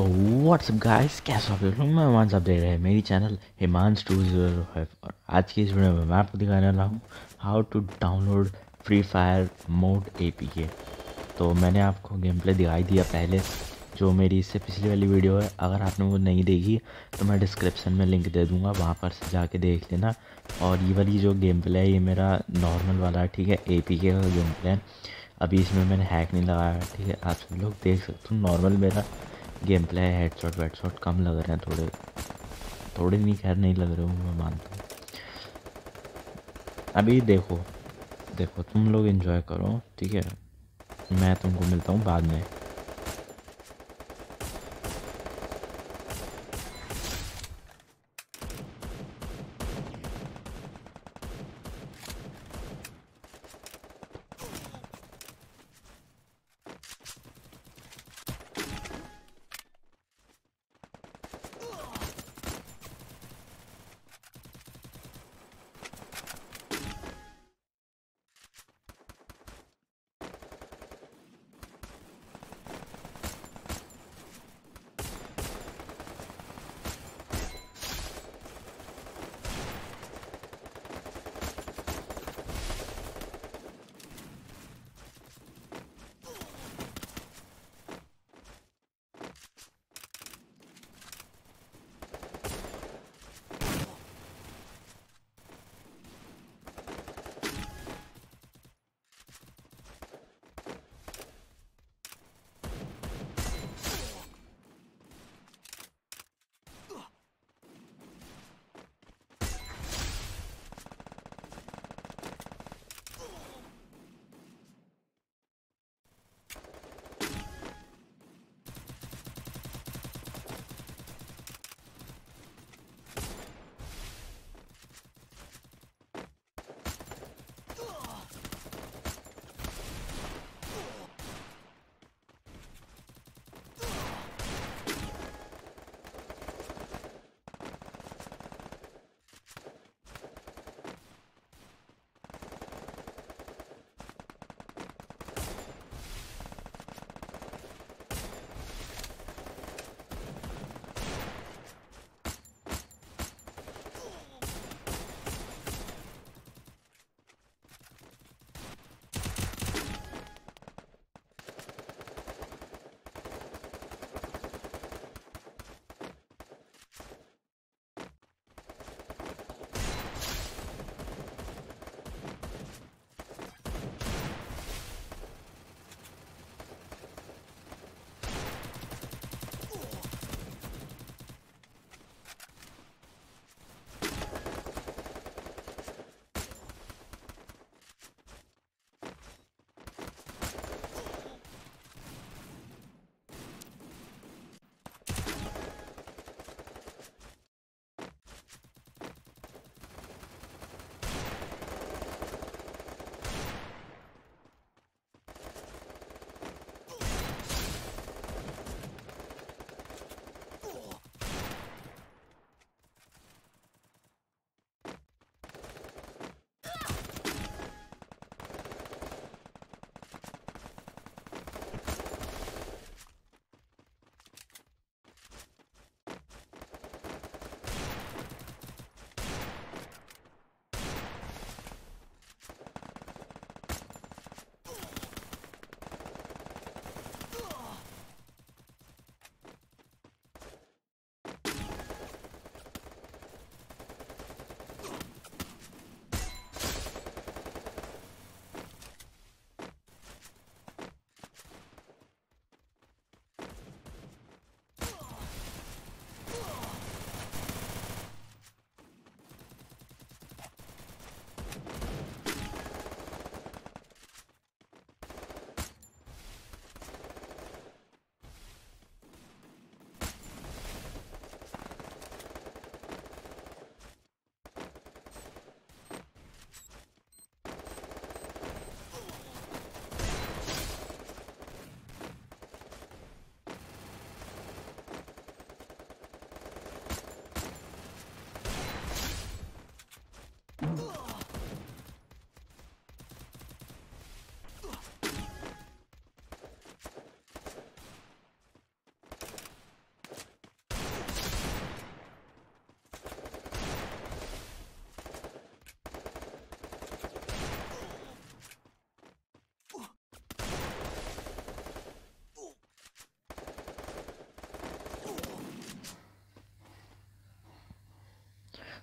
so what's up guys कैसे आप लोग मैं आप देख रहे हैं मेरी channel Himans two zero five और आज की इस वीडियो में मैं आपको दिखाने वाला हूँ how to download Free Fire mod A P तो मैंने आपको गेम प्ले दिखाई दिया पहले जो मेरी इससे पिछली वाली वीडियो है अगर आपने वो नहीं देखी तो मैं डिस्क्रिप्शन में लिंक दे दूँगा वहाँ पर से जाके देख लेना और ये वाली जो गेम प्ले है ये मेरा नॉर्मल वाला ठीक है ए पी के का गेम प्ले है अभी इसमें मैंने हैक नहीं लगाया ठीक है आप सब लोग देख सकते हो नॉर्मल मेरा गेम प्ले हेडशॉट वेडशॉट कम लग रहे हैं थोड़े थोड़े नहीं खैर नहीं लग रहे हूँ मैं मानता हूँ अभी देखो देखो तुम लोग इन्जॉय करो ठीक है मैं तुमको मिलता हूँ बाद में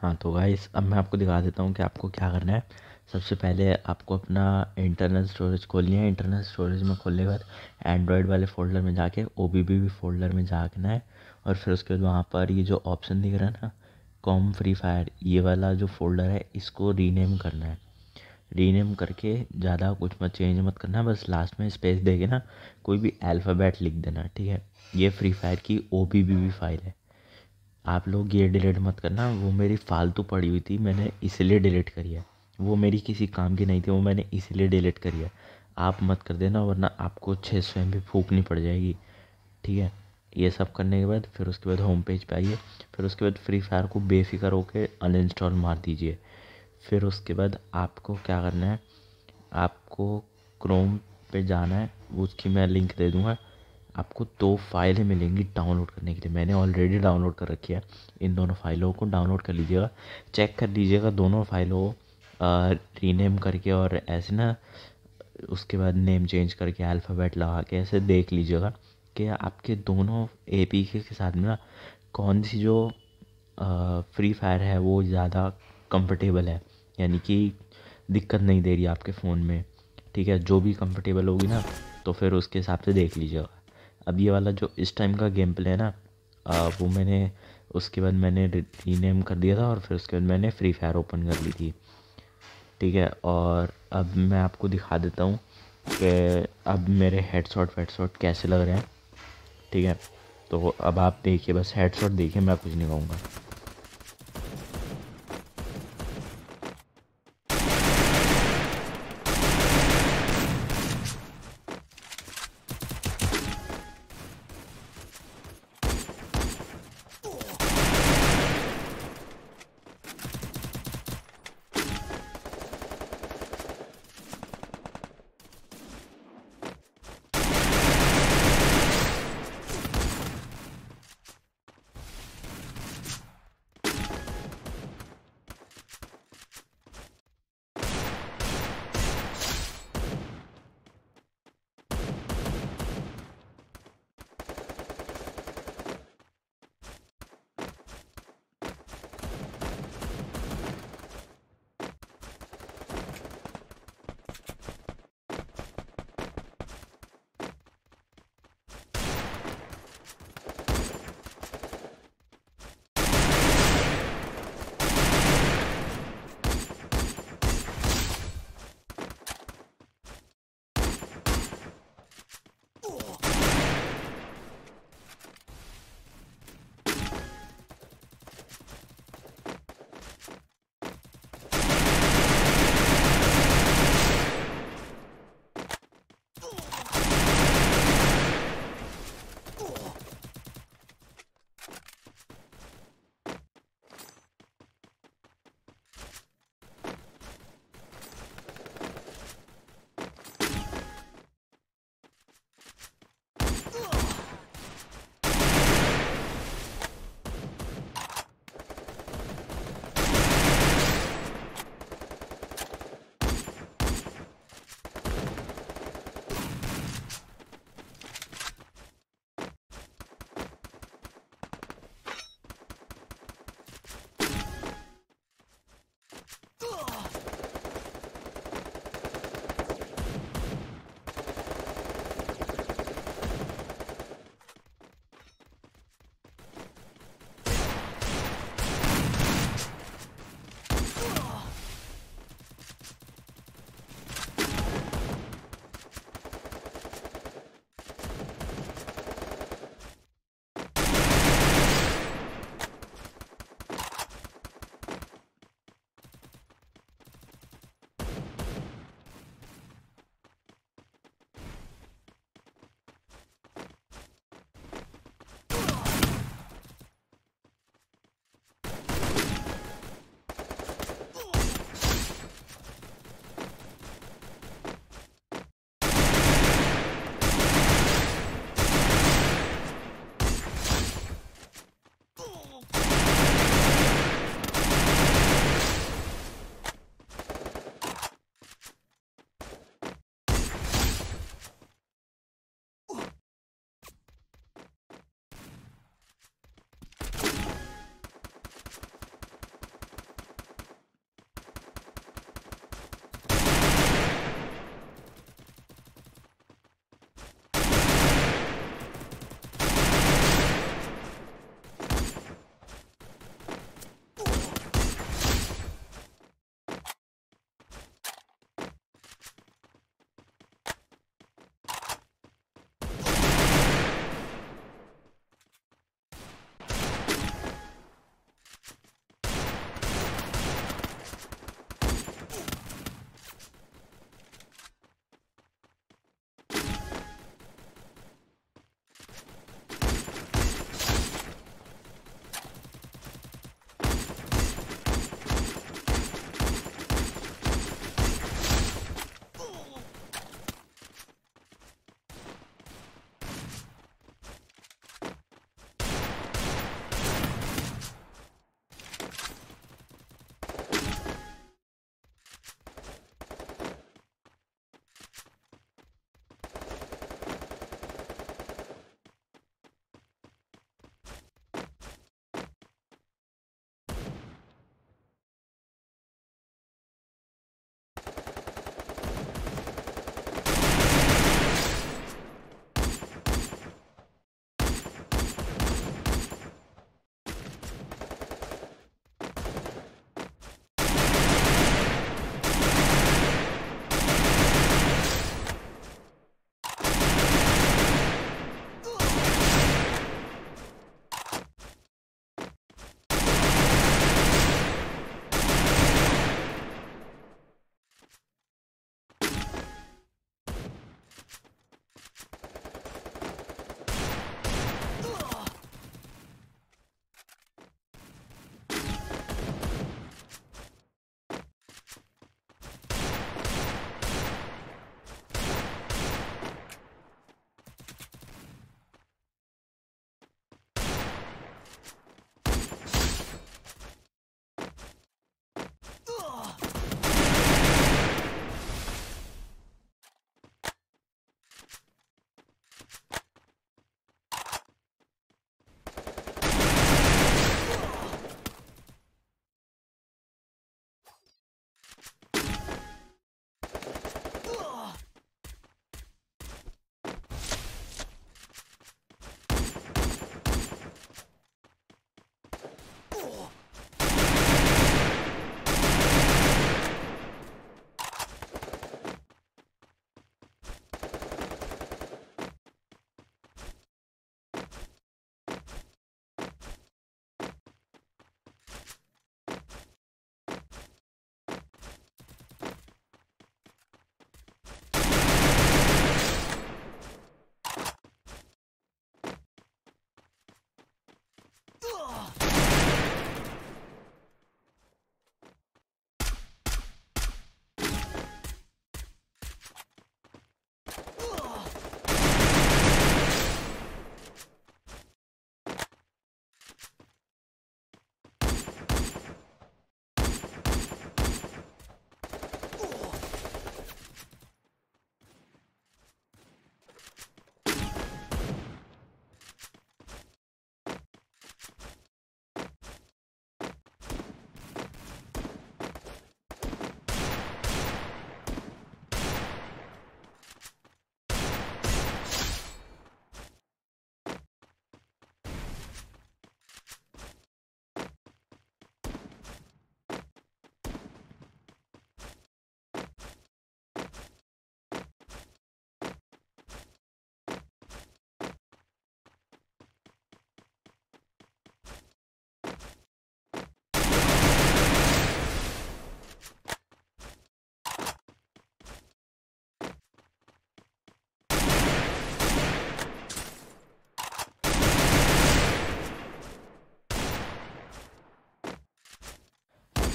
हाँ तो गाइस अब मैं आपको दिखा देता हूँ कि आपको क्या करना है सबसे पहले आपको अपना इंटरनल स्टोरेज खोलनी है इंटरनल स्टोरेज में खोलने के बाद एंड्रॉयड वाले फोल्डर में जाके ओ बी बी फोल्डर में जाना है और फिर उसके बाद वहाँ पर ये जो ऑप्शन दिख रहा है ना कॉम फ्री फायर ये वाला जो फोल्डर है इसको रीनेम करना है रीनेम करके ज़्यादा कुछ मत चेंज मत करना बस लास्ट में स्पेस देके ना कोई भी अल्फ़ाबेट लिख देना ठीक है ये फ्री फायर की ओ बी बी फाइल है आप लोग ये डिलीट मत करना वो मेरी फालतू पड़ी हुई थी मैंने इसलिए डिलीट करी है वो मेरी किसी काम की नहीं थी वो मैंने इसलिए डिलीट करी है आप मत कर देना वरना आपको छः सौ एम फूकनी पड़ जाएगी ठीक है ये सब करने के बाद फिर उसके बाद होम पेज पे आइए फिर उसके बाद फ्री फायर को बेफिक्र होकर अनइंस्टॉल मार दीजिए फिर उसके बाद आपको क्या करना है आपको क्रोम पे जाना है उसकी मैं लिंक दे दूँगा आपको दो फाइलें मिलेंगी डाउनलोड करने के लिए मैंने ऑलरेडी डाउनलोड कर रखी है इन दोनों फाइलों को डाउनलोड कर लीजिएगा चेक कर लीजिएगा दोनों फाइलों रीनेम करके और ऐसे ना उसके बाद नेम चेंज करके अल्फ़ाबेट लगा के ऐसे देख लीजिएगा कि आपके दोनों ए पी के, के साथ में ना कौन सी जो आ, फ्री फायर है वो ज़्यादा कंफर्टेबल है यानी कि दिक्कत नहीं दे रही आपके फ़ोन में ठीक है जो भी कंफर्टेबल होगी ना तो फिर उसके हिसाब से देख लीजिएगा अब ये वाला जो इस टाइम का गेम प्ले है ना आ, वो मैंने उसके बाद मैंने रीनेम कर दिया था और फिर उसके बाद मैंने फ्री फायर ओपन कर ली थी ठीक है और अब मैं आपको दिखा देता हूँ कि अब मेरे हेड शॉट वेड शॉट कैसे लग रहे हैं ठीक है तो अब आप देखिए बस हेड शॉट देखिए मैं कुछ नहीं कहूँगा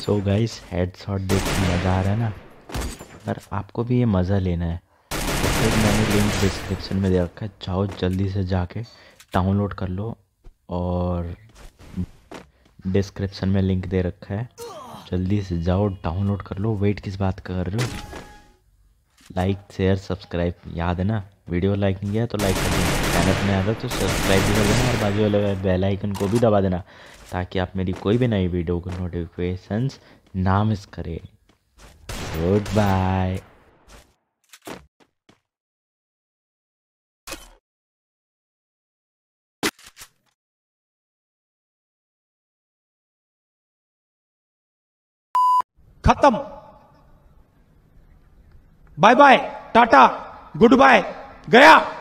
सो गाइस हेडशॉट देख के मज़ा आ रहा है ना अगर आपको भी ये मज़ा लेना है तो फिर मैंने लिंक डिस्क्रिप्शन में दे रखा है जाओ जल्दी से जाके डाउनलोड कर लो और डिस्क्रिप्शन में लिंक दे रखा है जल्दी से जाओ डाउनलोड कर लो वेट किस बात का कर रहे हो लाइक शेयर सब्सक्राइब याद है ना वीडियो लाइक नहीं किया तो लाइक कर दो चैनल में आ तो सब्सक्राइब भी कर देना और बाजू वाले बेल आइकन को भी दबा देना ताकि आप मेरी कोई भी नई वीडियो को नोटिफिकेशन ना मिस करें गुड बाय खत्म बाय बाय टाटा गुड बाय गया